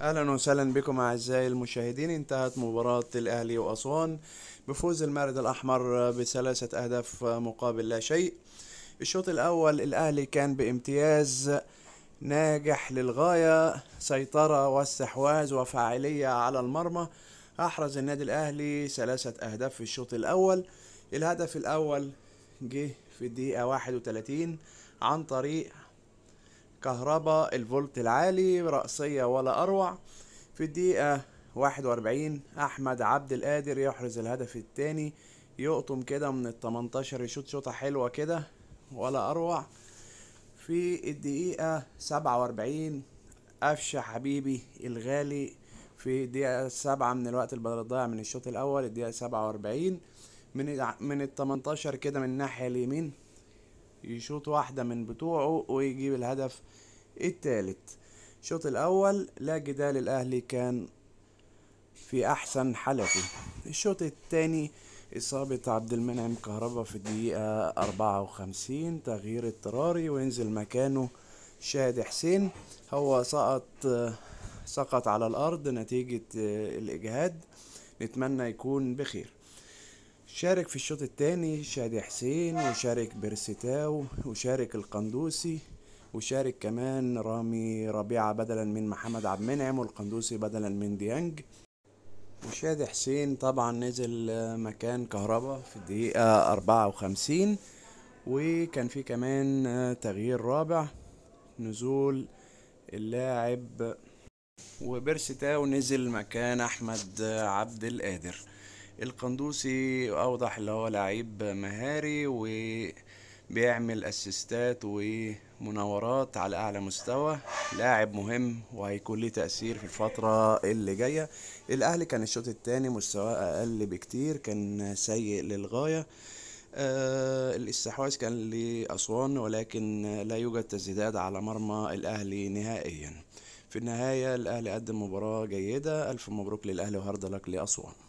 اهلا وسهلا بكم اعزائي المشاهدين انتهت مباراة الاهلي واسوان بفوز المارد الاحمر بثلاثة اهداف مقابل لا شيء الشوط الاول الاهلي كان بامتياز ناجح للغاية سيطرة واستحواذ وفاعلية على المرمى احرز النادي الاهلي ثلاثة اهداف في الشوط الاول الهدف الاول جه في الدقيقة 31 عن طريق كهرباء الفولت العالي رأسية ولا أروع في الدقيقة واحد وأربعين أحمد عبد القادر يحرز الهدف التاني يقطم كده من التمنتاشر يشوط شوطة حلوة كده ولا أروع في الدقيقة سبعة وأربعين قفشة حبيبي الغالي في الدقيقة سبعة من الوقت البدل ضايع من الشوط الأول الدقيقة سبعة وأربعين من من التمنتاشر كده من الناحية اليمين يشوط واحدة من بتوعه ويجيب الهدف التالت الشوط الأول لا جدال الأهلي كان في أحسن حالته الشوط الثاني إصابة عبد المنعم كهربا في الدقيقة أربعة وخمسين تغيير اضطراري وينزل مكانه شاهد حسين هو سقط سقط على الأرض نتيجة آه، الإجهاد نتمنى يكون بخير شارك في الشوط الثاني شادي حسين وشارك برسيتاو وشارك القندوسي وشارك كمان رامي ربيعة بدلا من محمد عبد المنعم والقندوسي بدلا من ديانج وشادي حسين طبعا نزل مكان كهربا في الدقيقة أربعة وخمسين وكان في كمان تغيير رابع نزول اللاعب وبيرسي نزل مكان أحمد عبد القادر القندوسي اوضح اللي هو لعيب مهاري وبيعمل اسيستات ومناورات على اعلى مستوى لاعب مهم وهيكون ليه تاثير في الفتره اللي جايه الاهلي كان الشوط الثاني مستواه اقل بكتير كان سيء للغايه آه الاستحواذ كان لأسوان ولكن لا يوجد تسديدات على مرمى الأهلي نهائيا في النهاية الأهلي قدم مباراة جيدة ألف مبروك للأهلي وهارد لك لأسوان